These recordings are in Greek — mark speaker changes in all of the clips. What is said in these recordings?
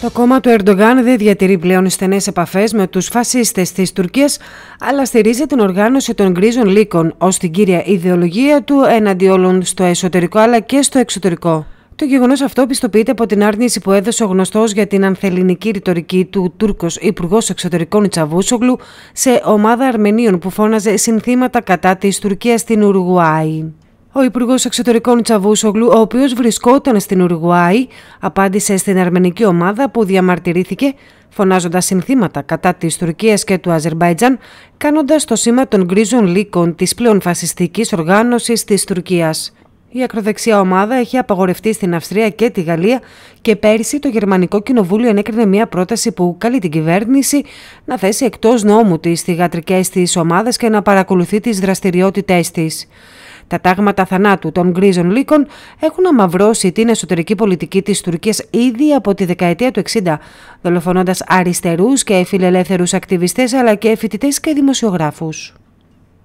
Speaker 1: Το κόμμα του Ερντογάν δεν διατηρεί πλέον στενές επαφές με τους φασίστες της Τουρκίας, αλλά στηρίζει την οργάνωση των γκρίζων λύκων ως την κύρια ιδεολογία του έναντι όλων στο εσωτερικό αλλά και στο εξωτερικό. Το γεγονός αυτό πιστοποιείται από την άρνηση που έδωσε ο γνωστός για την ανθεληνική ρητορική του Τούρκος Υπουργός Εξωτερικών Τσαβούσογλου σε ομάδα Αρμενίων που φώναζε συνθήματα κατά της Τουρκίας στην Ουρουάη. Ο Υπουργός Εξωτερικών Τσαβούσογλου, ο οποίος βρισκόταν στην Ουρουγουάη, απάντησε στην αρμενική ομάδα που διαμαρτυρήθηκε, φωνάζοντας συνθήματα κατά της Τουρκίας και του Αζερβαϊτζάν, κάνοντας το σήμα των γκρίζων λύκων της πλέον φασιστικής οργάνωσης της Τουρκίας. Η ακροδεξιά ομάδα έχει απαγορευτεί στην Αυστρία και τη Γαλλία και πέρυσι το Γερμανικό Κοινοβούλιο ενέκρινε μια πρόταση που καλεί την κυβέρνηση να θέσει εκτός νόμου τις θηγατρικές της ομάδα και να παρακολουθεί τις δραστηριότητές της. Τα τάγματα θανάτου των γκρίζων λύκων έχουν αμαυρώσει την εσωτερική πολιτική της Τουρκίας ήδη από τη δεκαετία του 60, δολοφονώντας αριστερούς και φιλελεύθερους ακτιβιστές αλλά και φοιτητές και δημοσιογράφους.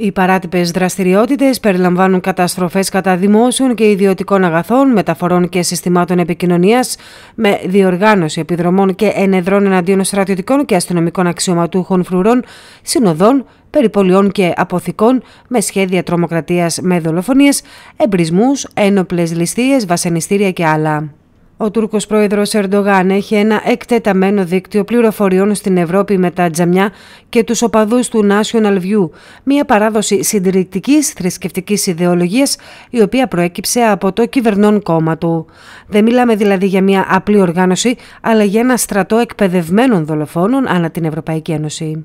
Speaker 1: Οι παράτυπες δραστηριότητες περιλαμβάνουν καταστροφές κατά δημόσιων και ιδιωτικών αγαθών, μεταφορών και συστημάτων επικοινωνίας, με διοργάνωση επιδρομών και ενεδρών εναντίον στρατιωτικών και αστυνομικών αξιωματούχων φρουρών, συνοδών, περιπολιών και αποθηκών, με σχέδια τρομοκρατίας με δολοφονίες, εμπρισμούς, ένοπλες ληστείες, βασανιστήρια και άλλα. Ο Τούρκος πρόεδρος Ερντογάν έχει ένα εκτεταμένο δίκτυο πληροφοριών στην Ευρώπη με τα τζαμιά και τους οπαδούς του National View, μια παράδοση συντηρητικής θρησκευτικής ιδεολογίας η οποία προέκυψε από το κυβερνών κόμμα του. Δεν μιλάμε δηλαδή για μια απλή οργάνωση, αλλά για ένα στρατό εκπαιδευμένων δολοφόνων ανά την Ευρωπαϊκή Ένωση.